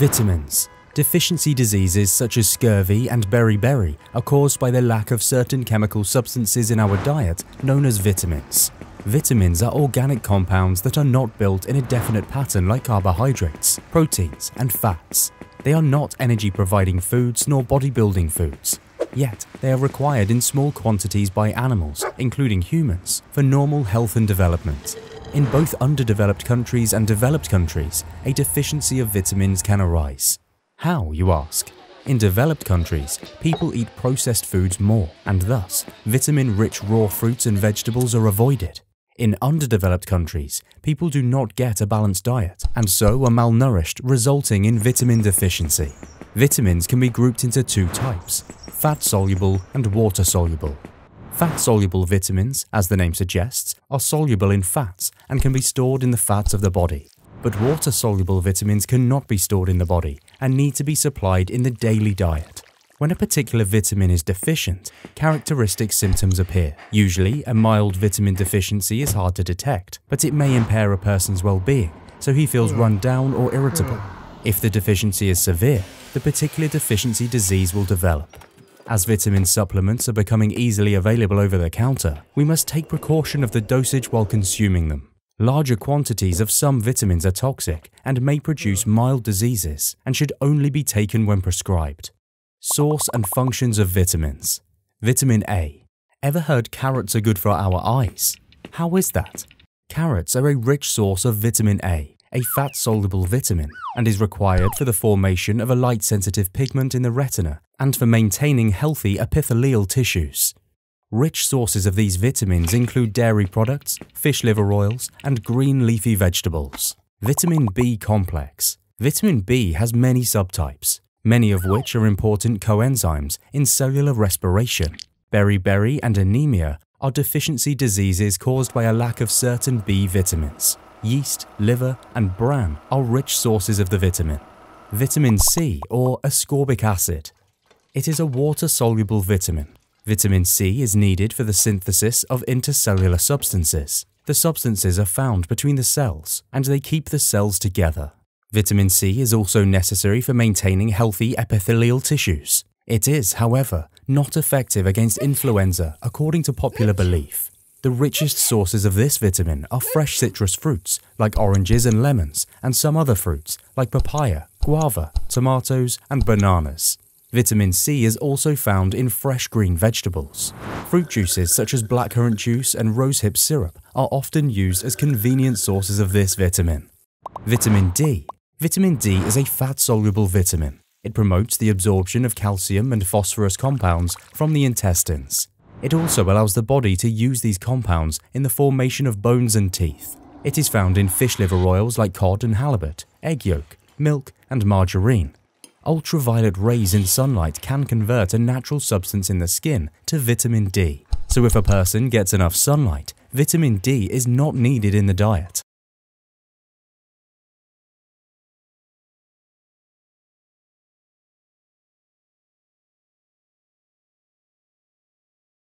Vitamins. Deficiency diseases such as scurvy and beriberi are caused by the lack of certain chemical substances in our diet known as vitamins. Vitamins are organic compounds that are not built in a definite pattern like carbohydrates, proteins, and fats. They are not energy providing foods nor bodybuilding foods. Yet, they are required in small quantities by animals, including humans, for normal health and development. In both underdeveloped countries and developed countries, a deficiency of vitamins can arise. How, you ask? In developed countries, people eat processed foods more, and thus, vitamin-rich raw fruits and vegetables are avoided. In underdeveloped countries, people do not get a balanced diet, and so are malnourished, resulting in vitamin deficiency. Vitamins can be grouped into two types, fat-soluble and water-soluble. Fat-soluble vitamins, as the name suggests, are soluble in fats and can be stored in the fats of the body. But water soluble vitamins cannot be stored in the body and need to be supplied in the daily diet. When a particular vitamin is deficient, characteristic symptoms appear. Usually, a mild vitamin deficiency is hard to detect, but it may impair a person's well being, so he feels run down or irritable. If the deficiency is severe, the particular deficiency disease will develop. As vitamin supplements are becoming easily available over the counter, we must take precaution of the dosage while consuming them. Larger quantities of some vitamins are toxic and may produce mild diseases and should only be taken when prescribed. Source and functions of vitamins. Vitamin A. Ever heard carrots are good for our eyes? How is that? Carrots are a rich source of vitamin A, a fat soluble vitamin, and is required for the formation of a light sensitive pigment in the retina and for maintaining healthy epithelial tissues. Rich sources of these vitamins include dairy products, fish liver oils, and green leafy vegetables. Vitamin B complex. Vitamin B has many subtypes, many of which are important coenzymes in cellular respiration. Beriberi and anemia are deficiency diseases caused by a lack of certain B vitamins yeast, liver, and bran are rich sources of the vitamin. Vitamin C, or ascorbic acid. It is a water-soluble vitamin. Vitamin C is needed for the synthesis of intercellular substances. The substances are found between the cells, and they keep the cells together. Vitamin C is also necessary for maintaining healthy epithelial tissues. It is, however, not effective against influenza, according to popular belief. The richest sources of this vitamin are fresh citrus fruits like oranges and lemons, and some other fruits like papaya, guava, tomatoes, and bananas. Vitamin C is also found in fresh green vegetables. Fruit juices such as blackcurrant juice and rosehip syrup are often used as convenient sources of this vitamin. Vitamin D Vitamin D is a fat-soluble vitamin. It promotes the absorption of calcium and phosphorus compounds from the intestines. It also allows the body to use these compounds in the formation of bones and teeth. It is found in fish liver oils like cod and halibut, egg yolk, milk, and margarine. Ultraviolet rays in sunlight can convert a natural substance in the skin to vitamin D. So if a person gets enough sunlight, vitamin D is not needed in the diet.